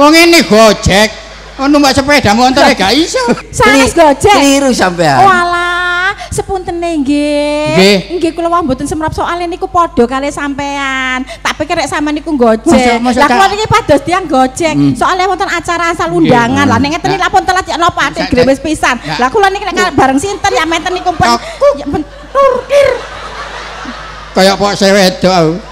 Wong ini gojek. Oh numpak sepeda antar ya, gak iso. Sanes gojek. Keliru sampean. Wala sepunten nggih. Nggih. Nggih kula wau mboten semrap soal niku padha kali sampean. Tak kerek sama sampean niku gojek. Lah kula niki pados tiang gojek. Hmm. Soale wonten acara asal undangan. Lah nek nah. ngeten lapun telat ya napa atik nah, gremes nah. pisan. Lah kula niki nek bareng sinten ya menten niku pen. Ya, Tur kir. Kayak pok sewedok.